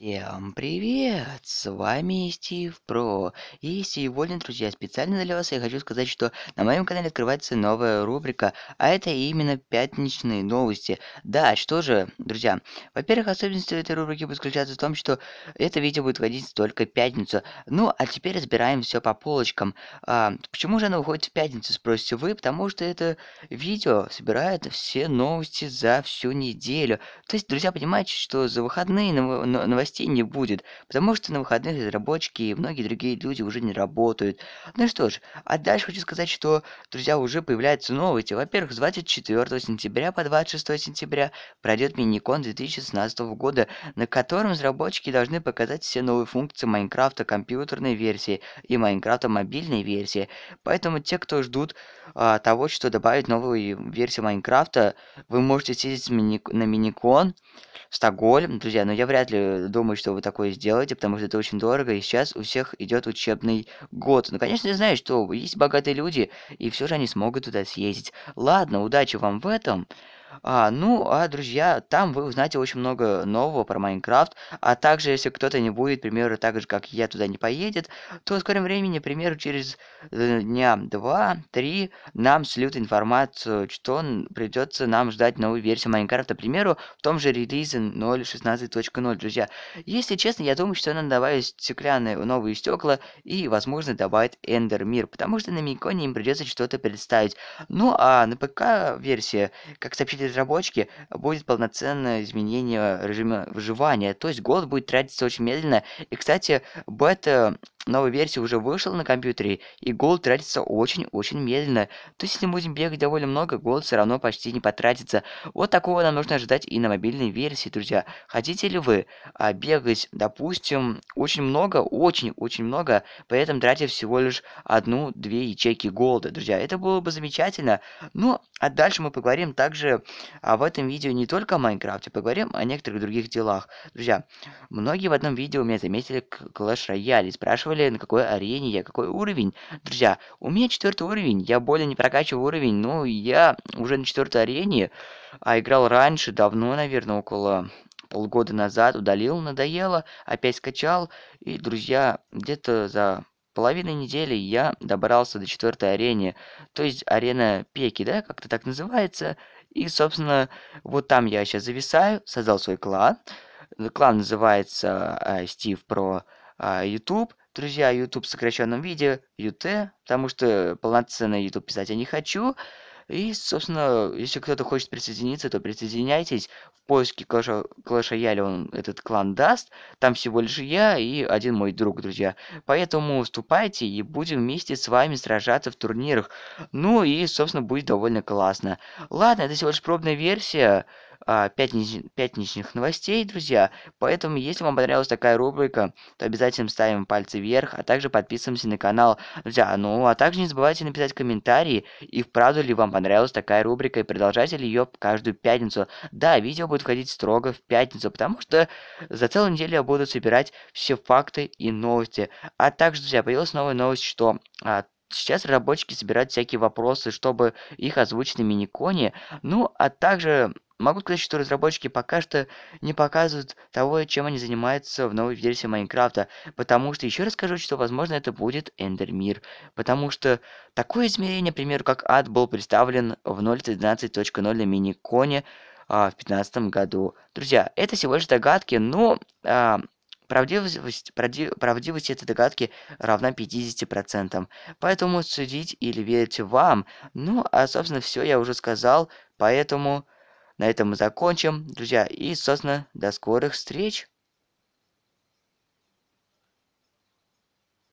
Всем привет! С вами Стив Про. И сегодня, друзья, специально для вас я хочу сказать, что на моем канале открывается новая рубрика, а это именно пятничные новости. Да, что же, друзья, во-первых, особенность этой рубрики будет заключаться в том, что это видео будет выходить только пятницу. Ну, а теперь разбираем все по полочкам. А, почему же оно выходит в пятницу, спросите вы? Потому что это видео собирает все новости за всю неделю. То есть, друзья, понимаете, что за выходные новости новостей не будет, потому что на выходных разработчики и многие другие люди уже не работают. Ну что ж, а дальше хочу сказать, что, друзья, уже появляются новости. Во-первых, с 24 сентября по 26 сентября пройдет миникон 2016 года, на котором разработчики должны показать все новые функции Майнкрафта компьютерной версии и Майнкрафта мобильной версии. Поэтому те, кто ждут а, того, что добавят новую версию Майнкрафта, вы можете сидеть мини на миникон в Стокгольм, друзья, но ну я вряд ли думаю, думать, что вы такое сделаете, потому что это очень дорого, и сейчас у всех идет учебный год. Ну, конечно, я знаю, что есть богатые люди, и все же они смогут туда съездить. Ладно, удачи вам в этом. А, ну, а, друзья, там вы узнаете очень много нового про Майнкрафт, а также, если кто-то не будет, примеру, так же, как я, туда не поедет, то в скором времени, примеру, через э, дня 2-3 нам слют информацию, что придется нам ждать новую версию Майнкрафта, примеру, в том же релизе 0.16.0, друзья. Если честно, я думаю, что нам добавят стеклянные новые стекла и, возможно, добавят Эндермир, потому что на Миконе им придется что-то представить. Ну, а на ПК-версия, как сообщили площади разработчики э, будет полноценное изменение режима выживания. То есть голод будет тратиться очень медленно. И, кстати, бета новая версия уже вышла на компьютере, и голд тратится очень-очень медленно. То есть, если мы будем бегать довольно много, голд все равно почти не потратится. Вот такого нам нужно ожидать и на мобильной версии, друзья. Хотите ли вы а, бегать, допустим, очень много, очень-очень много, при этом тратя всего лишь одну-две ячейки голда, друзья. Это было бы замечательно. Ну, а дальше мы поговорим также а, в этом видео не только о Майнкрафте, поговорим о некоторых других делах. Друзья, многие в одном видео меня заметили Clash Royale и спрашивали, спрашивали, на какой арене я, какой уровень. Друзья, у меня четвертый уровень, я более не прокачиваю уровень, но я уже на четвертой арене, а играл раньше, давно, наверное, около полгода назад, удалил, надоело, опять скачал, и, друзья, где-то за половиной недели я добрался до четвертой арены, то есть арена Пеки, да, как-то так называется, и, собственно, вот там я сейчас зависаю, создал свой клан, клан называется э, Steve Pro э, YouTube, друзья, YouTube в сокращенном виде, UT, потому что полноценно YouTube писать я не хочу. И, собственно, если кто-то хочет присоединиться, то присоединяйтесь. В поиске Clash Royale он этот клан даст. Там всего лишь я и один мой друг, друзья. Поэтому вступайте и будем вместе с вами сражаться в турнирах. Ну и, собственно, будет довольно классно. Ладно, это всего лишь пробная версия. А, пятничных новостей, друзья. Поэтому, если вам понравилась такая рубрика, то обязательно ставим пальцы вверх, а также подписываемся на канал. Друзья, ну, а также не забывайте написать комментарии, и вправду ли вам понравилась такая рубрика, и продолжать ли ее каждую пятницу. Да, видео будет входить строго в пятницу, потому что за целую неделю я буду собирать все факты и новости. А также, друзья, появилась новая новость, что... А, сейчас разработчики собирают всякие вопросы, чтобы их озвучить на миниконе. Ну, а также Могу сказать, что разработчики пока что не показывают того, чем они занимаются в новой версии Майнкрафта, потому что еще расскажу, что, возможно, это будет Эндермир, потому что такое измерение, например, как ад, был представлен в 0.13.0 на мини-коне а, в 2015 году. Друзья, это всего лишь догадки, но... А, Правдивость, правдив, правдивость этой догадки равна 50%. Поэтому судить или верить вам. Ну, а, собственно, все я уже сказал, поэтому на этом мы закончим, друзья. И, собственно, до скорых встреч.